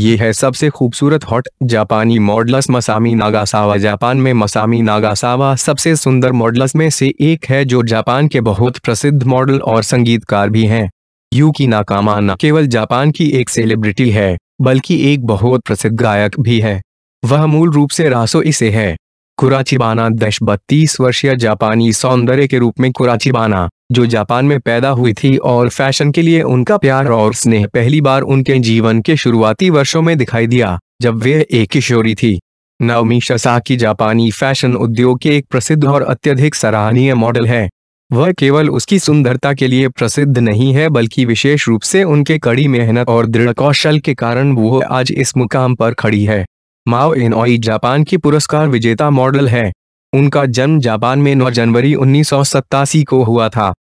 ये है सबसे खूबसूरत हॉट जापानी मॉडल्स मसामी नागासावा जापान में मसामी नागासावा सबसे सुंदर मॉडल्स में से एक है जो जापान के बहुत प्रसिद्ध मॉडल और संगीतकार भी हैं की नाकामा न केवल जापान की एक सेलिब्रिटी है बल्कि एक बहुत प्रसिद्ध गायक भी है वह मूल रूप से रासो इसे है कुराचिबाना दश बत्तीस वर्षीय जापानी सौंदर्य के रूप में कुराचिबाना जो जापान में पैदा हुई थी और फैशन के लिए उनका प्यार और स्नेह पहली बार उनके जीवन के शुरुआती वर्षों में दिखाई दिया जब वे एक किशोरी थी नवमी शसा की जापानी फैशन उद्योग के एक प्रसिद्ध और अत्यधिक सराहनीय मॉडल है वह केवल उसकी सुंदरता के लिए प्रसिद्ध नहीं है बल्कि विशेष रूप से उनके कड़ी मेहनत और दृढ़ कौशल के कारण वह आज इस मुकाम पर खड़ी है माओ एनोई जापान की पुरस्कार विजेता मॉडल है उनका जन्म जापान में 9 जनवरी उन्नीस को हुआ था